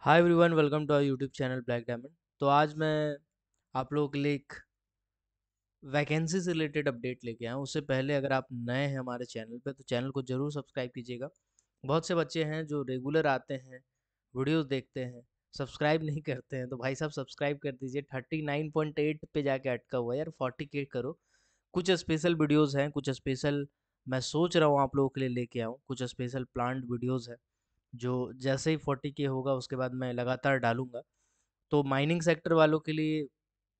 hi everyone welcome to our YouTube channel Black Diamond तो आज मैं आप लोगों के लिए एक वैकेंसी से रिलेटेड अपडेट लेके आया हूँ उससे पहले अगर आप नए हैं हमारे चैनल पे तो चैनल को ज़रूर सब्सक्राइब कीजिएगा बहुत से बच्चे हैं जो रेगुलर आते हैं वीडियोस देखते हैं सब्सक्राइब नहीं करते हैं तो भाई साहब सब्सक्राइब कर दीजिए थर्टी नाइन पॉइंट एट पे जाके अटका हुआ है यार फोर्टी के करो कुछ स्पेशल वीडियोज़ हैं कुछ स्पेशल मैं सोच रहा हूँ आप लोगों के लिए लेके आऊँ कुछ स्पेशल प्लान वीडियोज़ हैं जो जैसे ही फोर्टी के होगा उसके बाद मैं लगातार डालूंगा तो माइनिंग सेक्टर वालों के लिए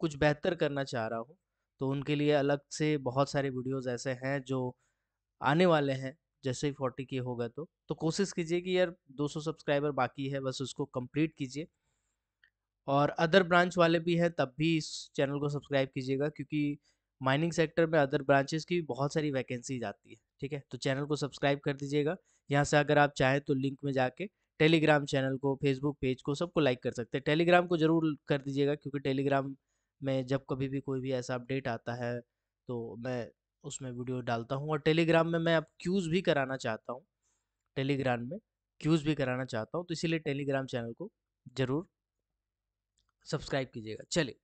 कुछ बेहतर करना चाह रहा हूँ तो उनके लिए अलग से बहुत सारे वीडियोज़ ऐसे हैं जो आने वाले हैं जैसे ही फोर्टी के होगा तो तो कोशिश कीजिए कि यार 200 सब्सक्राइबर बाकी है बस उसको कंप्लीट कीजिए और अदर ब्रांच वाले भी हैं तब भी इस चैनल को सब्सक्राइब कीजिएगा क्योंकि माइनिंग सेक्टर में अदर ब्रांचेस की बहुत सारी वैकेंसीज आती है ठीक है तो चैनल को सब्सक्राइब कर दीजिएगा यहाँ से अगर आप चाहें तो लिंक में जाके टेलीग्राम चैनल को फेसबुक पेज को सबको लाइक कर सकते हैं टेलीग्राम को ज़रूर कर दीजिएगा क्योंकि टेलीग्राम में जब कभी भी कोई भी ऐसा अपडेट आता है तो मैं उसमें वीडियो डालता हूँ और टेलीग्राम में मैं अब क्यूज़ भी कराना चाहता हूँ टेलीग्राम में क्यूज़ भी कराना चाहता हूँ तो इसीलिए टेलीग्राम चैनल को ज़रूर सब्सक्राइब कीजिएगा चलिए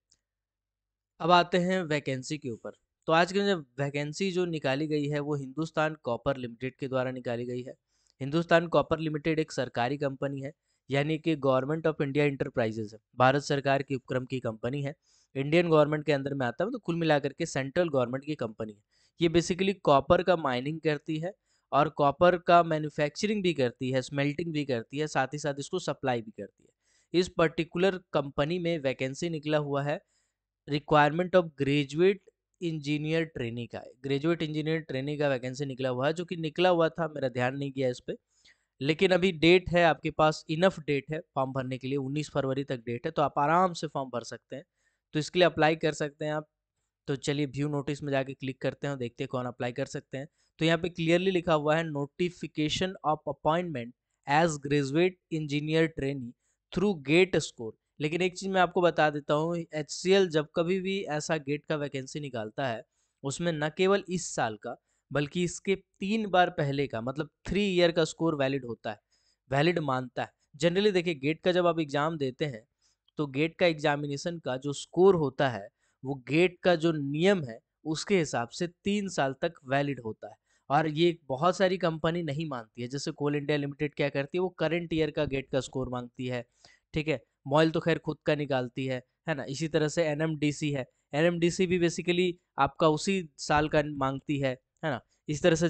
अब आते हैं वैकेंसी के ऊपर तो आज की वैकेंसी जो निकाली गई है वो हिंदुस्तान कॉपर लिमिटेड के द्वारा निकाली गई है हिंदुस्तान कॉपर लिमिटेड एक सरकारी कंपनी है यानी कि गवर्नमेंट ऑफ इंडिया इंटरप्राइजेज है भारत सरकार के उपक्रम की कंपनी है इंडियन गवर्नमेंट के अंदर में आता है तो कुल मिलाकर के सेंट्रल गवर्नमेंट की कंपनी है ये बेसिकली कॉपर का माइनिंग करती है और कॉपर का मैन्युफैक्चरिंग भी करती है स्मेल्टिंग भी करती है साथ ही साथ इसको सप्लाई भी करती है इस पर्टिकुलर कंपनी में वैकेंसी निकला हुआ है requirement of graduate engineer trainee का है ग्रेजुएट इंजीनियर ट्रेनी का वैकेंसी निकला हुआ है जो कि निकला हुआ था मेरा ध्यान नहीं गया इस पर लेकिन अभी डेट है आपके पास इनफ डेट है फॉर्म भरने के लिए 19 फरवरी तक डेट है तो आप आराम से फॉर्म भर सकते हैं तो इसके लिए अप्लाई कर सकते हैं आप तो चलिए व्यू नोटिस में जाके क्लिक करते हैं और देखते हैं कौन अप्लाई कर सकते हैं तो यहाँ पे क्लियरली लिखा हुआ है notification of appointment as graduate engineer trainee through GATE score लेकिन एक चीज़ मैं आपको बता देता हूँ एच जब कभी भी ऐसा गेट का वैकेंसी निकालता है उसमें न केवल इस साल का बल्कि इसके तीन बार पहले का मतलब थ्री ईयर का स्कोर वैलिड होता है वैलिड मानता है जनरली देखिए गेट का जब आप एग्ज़ाम देते हैं तो गेट का एग्जामिनेशन का जो स्कोर होता है वो गेट का जो नियम है उसके हिसाब से तीन साल तक वैलिड होता है और ये बहुत सारी कंपनी नहीं मानती है जैसे कोल इंडिया लिमिटेड क्या करती है वो करंट ईयर का गेट का स्कोर मांगती है ठीक है मॉयल तो खैर खुद का निकालती है है ना इसी तरह से एन है एन भी बेसिकली आपका उसी साल का मांगती है है ना इस तरह से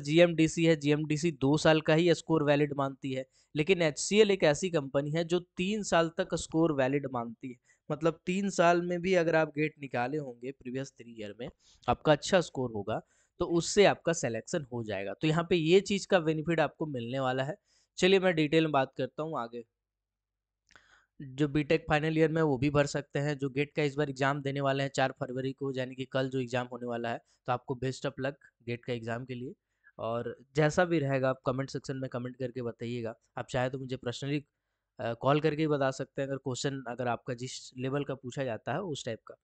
सी है सी दो साल का ही स्कोर वैलिड मानती है लेकिन एच एक ऐसी कंपनी है जो तीन साल तक स्कोर वैलिड मानती है मतलब तीन साल में भी अगर आप गेट निकाले होंगे प्रीवियस थ्री ईयर में आपका अच्छा स्कोर होगा तो उससे आपका सिलेक्शन हो जाएगा तो यहाँ पे ये चीज़ का बेनिफिट आपको मिलने वाला है चलिए मैं डिटेल में बात करता हूँ आगे जो बीटेक फाइनल ईयर में वो भी भर सकते हैं जो गेट का इस बार एग्ज़ाम देने वाले हैं चार फरवरी को यानी कि कल जो एग्ज़ाम होने वाला है तो आपको बेस्ट ऑफ लक गेट का एग्ज़ाम के लिए और जैसा भी रहेगा आप कमेंट सेक्शन में कमेंट करके बताइएगा आप चाहे तो मुझे पर्सनली कॉल करके ही बता सकते हैं अगर क्वेश्चन अगर आपका जिस लेवल का पूछा जाता है उस टाइप का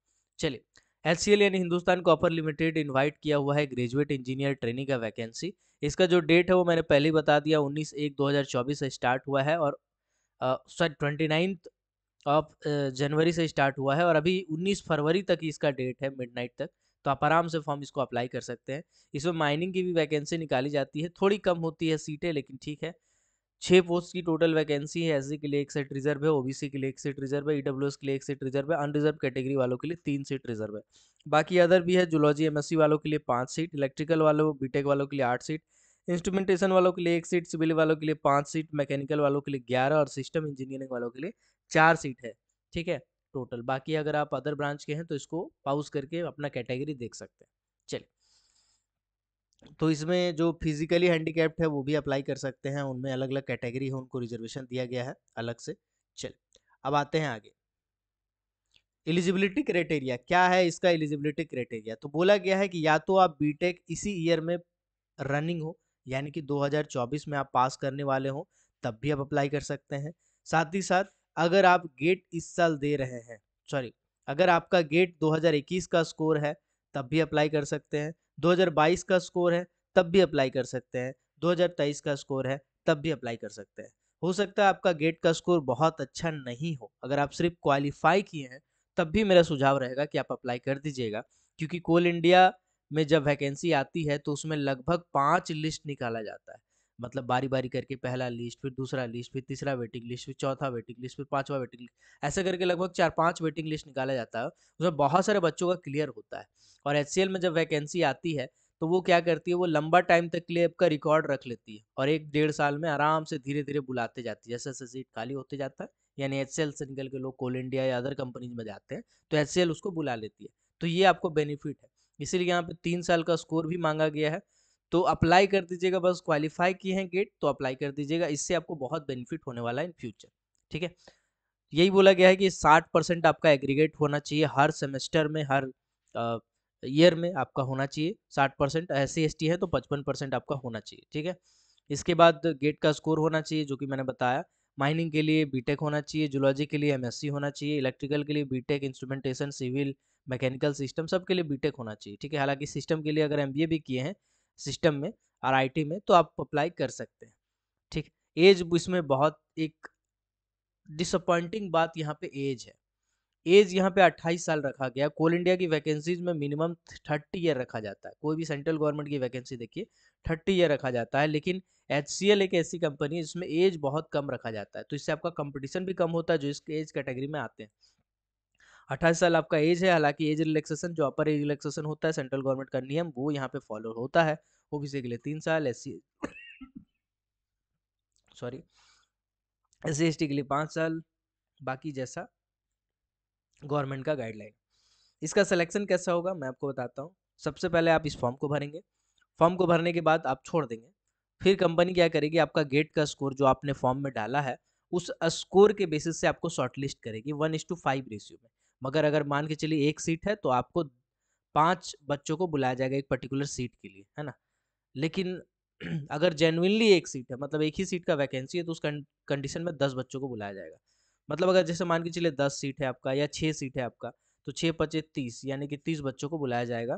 चलिए एच यानी हिंदुस्तान कॉपर लिमिटेड इनवाइट किया हुआ है ग्रेजुएट इंजीनियर ट्रेनिंग का वैकेंसी इसका जो डेट है वो मैंने पहले ही बता दिया 19 एक 2024 से स्टार्ट हुआ है और sorry twenty ninth of January से स्टार्ट हुआ है और अभी उन्नीस फरवरी तक इसका डेट है मिडनाइट तक तो आप आराम से फॉर्म इसको अप्लाई कर सकते हैं इसमें माइनिंग की भी वैकेंसी निकाली जाती है थोड़ी कम होती है सीटें लेकिन ठीक है छः पोस्ट की टोटल वैकेंसी है एस के लिए एक सीट रिजर्व है ओबीसी के लिए एक सीट रिजर्व है ईडब्ल्यू के लिए एक सीट रिजर्व है अनरिजर्व कैटेगरी वालों के लिए तीन सीट रिजर्व है बाकी अदर भी है जुलॉजी एमएससी वालों के लिए पाँच सीट इलेक्ट्रिकल वालों बीटेक वालों के लिए आठ सीट इंस्ट्रूमेंटेशन वालों के लिए एक सीट सिविल वालों के लिए पाँच सीट मैकेनिकल वालों के लिए ग्यारह और सिस्टम इंजीनियरिंग वालों के लिए चार सीट है ठीक है टोटल बाकी अगर आप अदर ब्रांच के हैं तो इसको पाउस करके अपना कैटेगरी देख सकते हैं चलिए तो इसमें जो फिजिकली हैंडीकैप्ड है वो भी अप्लाई कर सकते हैं उनमें अलग अलग कैटेगरी है उनको रिजर्वेशन दिया गया है अलग से चलिए अब आते हैं आगे एलिजिबिलिटी क्राइटेरिया क्या है इसका एलिजिबिलिटी क्राइटेरिया तो बोला गया है कि या तो आप बीटेक इसी ईयर में रनिंग हो यानी कि 2024 में आप पास करने वाले हो तब भी आप अप्लाई कर सकते हैं साथ ही साथ अगर आप गेट इस साल दे रहे हैं सॉरी अगर आपका गेट 2021 का स्कोर है तब भी अप्लाई कर सकते हैं 2022 का स्कोर है तब भी अप्लाई कर सकते हैं 2023 का स्कोर है तब भी अप्लाई कर सकते हैं हो सकता है आपका गेट का स्कोर बहुत अच्छा नहीं हो अगर आप सिर्फ क्वालिफाई किए हैं तब भी मेरा सुझाव रहेगा कि आप अप्लाई कर दीजिएगा क्योंकि कोल इंडिया में जब वैकेंसी आती है तो उसमें लगभग पाँच लिस्ट निकाला जाता है मतलब बारी बारी करके पहला लिस्ट फिर दूसरा लिस्ट फिर तीसरा वेटिंग लिस्ट फिर चौथा वेटिंग लिस्ट फिर पांचवा वेटिंग लिस्ट ऐसे करके लगभग चार पांच वेटिंग लिस्ट निकाला जाता है उसमें बहुत सारे बच्चों का क्लियर होता है और एच में जब वैकेंसी आती है तो वो क्या करती है वो लंबा टाइम तक के लिए आपका रिकॉर्ड रख लेती है और एक डेढ़ साल में आराम से धीरे धीरे बुलाते जाती है जैसे जैसे सीट खाली होते जाता है यानी एच से निकल के लोग कोल इंडिया या अदर कंपनीज में जाते हैं तो एच उसको बुला लेती है तो ये आपको बेनिफिट है इसीलिए यहाँ पे तीन साल का स्कोर भी मांगा गया है तो अप्लाई कर दीजिएगा बस क्वालिफाई किए हैं गेट तो अप्लाई कर दीजिएगा इससे आपको बहुत बेनिफिट होने वाला है इन फ्यूचर ठीक है यही बोला गया है कि साठ परसेंट आपका एग्रीगेट होना चाहिए हर सेमेस्टर में हर ईयर में आपका होना चाहिए साठ परसेंट एस सी है तो पचपन परसेंट आपका होना चाहिए ठीक है इसके बाद गेट का स्कोर होना चाहिए जो कि मैंने बताया माइनिंग के लिए बीटेक होना चाहिए जूलॉजी के लिए एमएससी होना चाहिए इलेक्ट्रिकल के लिए BTech instrumentation civil mechanical system सब के लिए बीटेक होना चाहिए ठीक है हालांकि सिस्टम के लिए अगर एम भी किए हैं सिस्टम में और आई में तो आप अप्लाई कर सकते हैं ठीक एज इसमें बहुत एक डिसअपॉइंटिंग बात यहाँ पे एज है एज यहाँ पे 28 साल रखा गया कोल इंडिया की वैकेंसीज में मिनिमम 30 ईयर रखा जाता है कोई भी सेंट्रल गवर्नमेंट की वैकेंसी देखिए 30 ईयर रखा जाता है लेकिन एच एक ऐसी कंपनी है जिसमें एज बहुत कम रखा जाता है तो इससे आपका कंपटीशन भी कम होता है जो इस एज कैटेगरी में आते हैं अट्ठाईस साल आपका एज है हालांकि एज रिलैक्सेशन जो अपर एज रिलैक्सेशन होता है सेंट्रल गवर्नमेंट का नियम वो यहाँ पे फॉलो होता है वो भी के लिए तीन साल एस सॉरी एस सी के लिए पाँच साल बाकी जैसा गवर्नमेंट का गाइडलाइन इसका सिलेक्शन कैसा होगा मैं आपको बताता हूँ सबसे पहले आप इस फॉर्म को भरेंगे फॉर्म को भरने के बाद आप छोड़ देंगे फिर कंपनी क्या करेगी आपका गेट का स्कोर जो आपने फॉर्म में डाला है उस स्कोर के बेसिस से आपको शॉर्टलिस्ट करेगी one is to five ratio में मगर अगर मान के चलिए एक सीट है तो आपको पांच बच्चों को बुलाया जाएगा एक पर्टिकुलर सीट के लिए है ना लेकिन अगर जेनुनली एक सीट है मतलब एक ही सीट का वैकेंसी है तो उस कंडीशन में दस बच्चों को बुलाया जाएगा मतलब अगर जैसे मान के चलिए दस सीट है आपका या छः सीट है आपका तो छः पचे तीस यानी कि तीस बच्चों को बुलाया जाएगा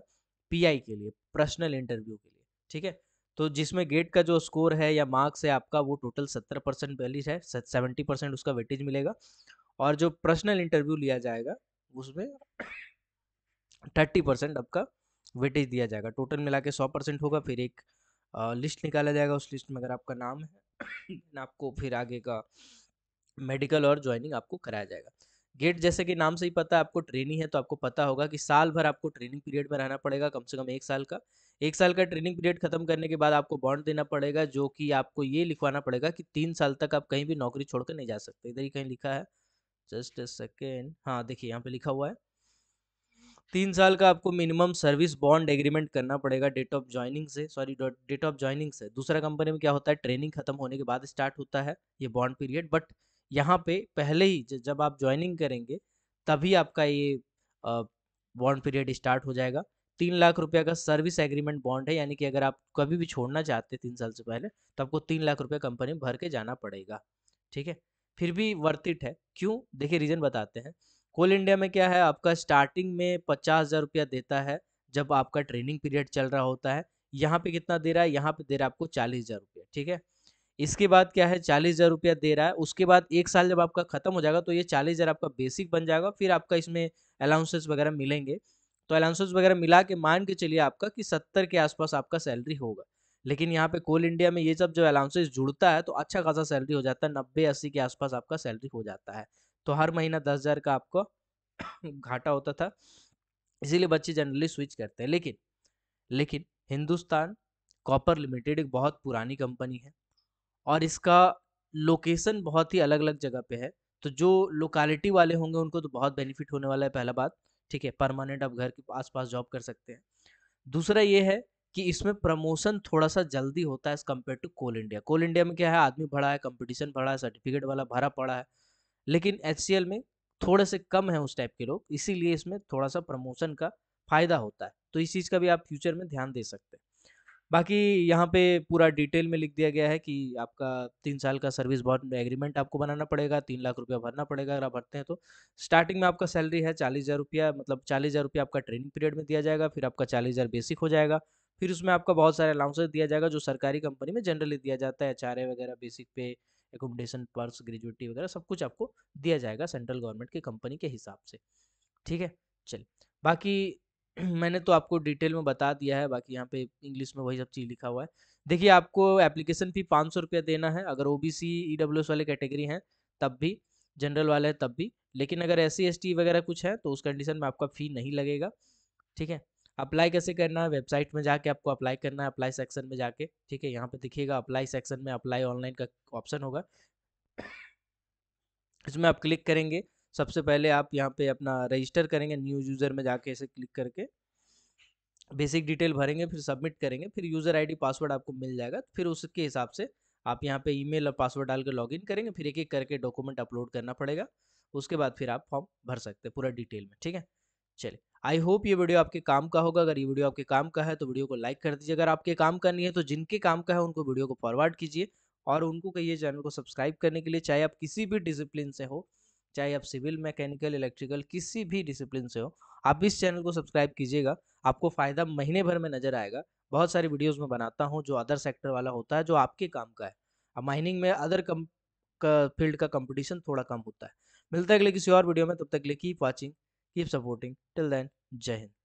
पीआई के लिए पर्सनल इंटरव्यू के लिए ठीक है तो जिसमें गेट का जो स्कोर है या मार्क्स है आपका वो टोटल सत्तर परसेंट है सेवेंटी परसेंट उसका वेटेज मिलेगा और जो पर्सनल इंटरव्यू लिया जाएगा उसमें थर्टी परसेंट आपका वेटेज दिया जाएगा टोटल मिला के सौ परसेंट होगा फिर एक लिस्ट निकाला जाएगा उस लिस्ट में अगर आपका नाम है आपको फिर आगे का मेडिकल और ज्वाइनिंग आपको कराया जाएगा गेट जैसे कि नाम से ही पता है आपको ट्रेनिंग है तो आपको पता होगा कि साल भर आपको ट्रेनिंग पीरियड में रहना पड़ेगा कम से कम एक साल का एक साल का ट्रेनिंग पीरियड खत्म करने के बाद आपको बॉन्ड देना पड़ेगा जो कि आपको ये लिखवाना पड़ेगा कि तीन साल तक आप कहीं भी नौकरी छोड़कर नहीं जा सकते इधर ही कहीं लिखा है जस्ट सेकेंड हाँ देखिए यहाँ पे लिखा हुआ है तीन साल का आपको मिनिमम सर्विस बॉन्ड एग्रीमेंट करना पड़ेगा डेट ऑफ ज्वाइनिंग से सॉरी डेट ऑफ ज्वाइनिंग से दूसरा कंपनी में क्या होता है ट्रेनिंग खत्म होने के बाद स्टार्ट होता है ये बॉन्ड पीरियड बट यहाँ पे पहले ही जब आप ज्वाइनिंग करेंगे तभी आपका ये बॉन्ड पीरियड स्टार्ट हो जाएगा तीन लाख रुपया का सर्विस एग्रीमेंट बॉन्ड है यानी कि अगर आप कभी भी छोड़ना चाहते हैं तीन साल से पहले तो आपको तीन लाख रुपया कंपनी भर के जाना पड़ेगा ठीक है फिर भी वर्तित इट है क्यों देखिए रीज़न बताते हैं कोल इंडिया में क्या है आपका स्टार्टिंग में पचास हज़ार रुपया देता है जब आपका ट्रेनिंग पीरियड चल रहा होता है यहाँ पे कितना दे रहा है यहाँ पे दे रहा है आपको चालीस हज़ार रुपया ठीक है इसके बाद क्या है चालीस हज़ार रुपया दे रहा है उसके बाद एक साल जब आपका ख़त्म हो जाएगा तो ये चालीस हज़ार आपका बेसिक बन जाएगा फिर आपका इसमें अलाउंसेस वगैरह मिलेंगे तो अलाउंसेस वगैरह मिला के मान के चलिए आपका कि सत्तर के आसपास आपका सैलरी होगा लेकिन यहाँ पे कोल इंडिया में ये सब जो अलाउंसेस जुड़ता है तो अच्छा खासा सैलरी हो जाता है नब्बे अस्सी के आसपास आपका सैलरी हो जाता है तो हर महीना दस हज़ार का आपको घाटा होता था इसीलिए बच्चे जनरली स्विच करते हैं लेकिन लेकिन हिंदुस्तान कॉपर लिमिटेड एक बहुत पुरानी कंपनी है और इसका लोकेशन बहुत ही अलग अलग जगह पे है तो जो लोकालिटी वाले होंगे उनको तो बहुत बेनिफिट होने वाला है पहला बात ठीक है परमानेंट आप घर के आसपास जॉब कर सकते हैं दूसरा ये है कि इसमें प्रमोशन थोड़ा सा जल्दी होता है as compare to Coal India Coal India में क्या है आदमी भरा है कंपटीशन भरा है सर्टिफिकेट वाला भरा पड़ा है लेकिन एच में थोड़े से कम है उस टाइप के लोग इसीलिए इसमें थोड़ा सा प्रमोशन का फ़ायदा होता है तो इस चीज़ का भी आप फ्यूचर में ध्यान दे सकते हैं बाकी यहाँ पे पूरा डिटेल में लिख दिया गया है कि आपका तीन साल का सर्विस बॉन्ड एग्रीमेंट आपको बनाना पड़ेगा तीन लाख रुपया भरना पड़ेगा अगर आप भरते हैं तो स्टार्टिंग में आपका सैलरी है चालीस हज़ार रुपया मतलब चालीस हज़ार रुपया आपका ट्रेनिंग पीरियड में दिया जाएगा फिर आपका चालीस हज़ार बेसिक हो जाएगा फिर उसमें आपका बहुत सारे अलाउंसेस दिया जाएगा जो सरकारी कंपनी में जनरली दिया जाता है एच वगैरह बेसिक पे एकोमोडेशन पर्स ग्रेजुएटी वगैरह सब कुछ आपको दिया जाएगा सेंट्रल गवर्नमेंट की कंपनी के हिसाब से ठीक है चलिए बाकी मैंने तो आपको डिटेल में बता दिया है बाकी यहाँ पे इंग्लिश में वही सब चीज़ लिखा हुआ है देखिए आपको एप्लीकेशन फी पाँच सौ रुपया देना है अगर O B C E S वाले कैटेगरी हैं तब भी जनरल वाले हैं तब भी लेकिन अगर एस सी एस टी वगैरह कुछ है तो उस कंडीशन में आपका फ़ी नहीं लगेगा ठीक है अप्लाई कैसे करना है वेबसाइट में जाके आपको अप्लाई करना है अप्लाई सेक्शन में जाके ठीक है यहाँ पर दिखिएगा अप्लाई सेक्शन में अप्लाई ऑनलाइन का ऑप्शन होगा इसमें आप क्लिक करेंगे सबसे पहले आप यहाँ पे अपना रजिस्टर करेंगे न्यू यूज़र में जाके ऐसे क्लिक करके बेसिक डिटेल भरेंगे फिर सबमिट करेंगे फिर यूज़र आईडी पासवर्ड आपको मिल जाएगा फिर उसके हिसाब से आप यहाँ पे ईमेल और पासवर्ड डाल के लॉगिन करेंगे फिर एक एक करके डॉक्यूमेंट अपलोड करना पड़ेगा उसके बाद फिर आप फॉर्म भर सकते हैं पूरा डिटेल में ठीक है चलिए आई होप ये वीडियो आपके काम का होगा अगर ये वीडियो आपके काम का है तो वीडियो को लाइक कर दीजिए अगर आपके काम का नहीं है तो जिनके काम का है उनको वीडियो को फॉरवर्ड कीजिए और उनको कहिए चैनल को सब्सक्राइब करने के लिए चाहे आप किसी भी डिसिप्लिन से हो चाहे आप सिविल मैकेनिकल इलेक्ट्रिकल किसी भी डिसिप्लिन से हो आप इस चैनल को सब्सक्राइब कीजिएगा आपको फ़ायदा महीने भर में नजर आएगा बहुत सारी वीडियोस में बनाता हूँ जो अदर सेक्टर वाला होता है जो आपके काम का है अब माइनिंग में अदर कम का फील्ड का कंपटीशन थोड़ा कम होता है मिलता है अगले किसी और वीडियो में तब तक के लिए keep watching keep supporting till then जय हिंद